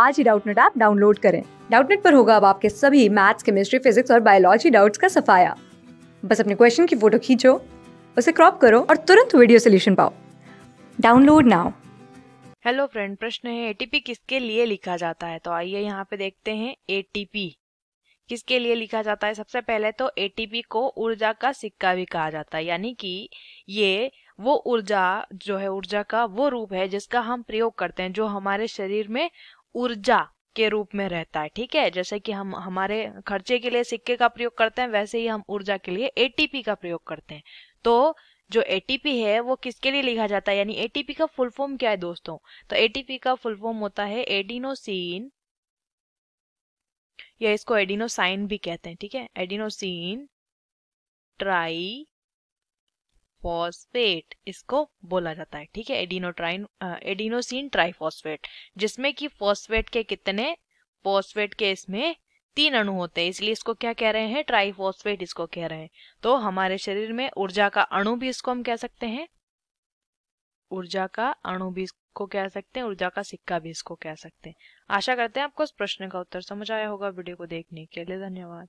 आज ही Doubtnut app download करें डाउटनेट पर होगा अब आपके सभी मैथ्स केमिस्ट्री फिजिक्स और बायोलॉजी डाउट्स का सफाया बस अपने क्वेश्चन की फोटो खींचो उसे क्रॉप करो और तुरंत वीडियो सोल्यूशन पाओ डाउनलोड नाउ हेलो फ्रेंड प्रश्न है एटीपी किसके लिए लिखा जाता है तो आइए यहाँ पे देखते हैं एटीपी किसके लिए लिखा जाता है सबसे पहले तो एटीपी को ऊर्जा का सिक्का भी कहा जाता है यानी कि ये वो ऊर्जा जो है ऊर्जा का वो रूप है जिसका हम प्रयोग करते हैं जो हमारे शरीर में ऊर्जा के रूप में रहता है ठीक है जैसे कि हम हमारे खर्चे के लिए सिक्के का प्रयोग करते हैं वैसे ही हम ऊर्जा के लिए एटीपी का प्रयोग करते हैं तो जो एटीपी है वो किसके लिए लिखा जाता है यानी एटीपी का फुल फॉर्म क्या है दोस्तों तो एटीपी का फुल फॉर्म होता है एडिनोसिन या इसको एडिनोसाइन भी कहते हैं ठीक है एडिनोसिन ट्राई फॉस्फेट इसको बोला जाता है ठीक है एडीनोट्राइन एडिनोसिन ट्राइफॉस्फेट जिसमें कि फॉस्फेट के कितने फॉस्फेट के इसमें तीन अणु होते हैं इसलिए इसको क्या कह रहे हैं ट्राइफॉस्फेट इसको कह रहे हैं तो हमारे शरीर में ऊर्जा का अणु भी इसको हम कह सकते हैं ऊर्जा का अणु भी इसको कह सकते हैं ऊर्जा का सिक्का भी इसको कह सकते हैं आशा करते हैं आपको इस प्रश्न का उत्तर समझ आया होगा वीडियो को देखने के लिए धन्यवाद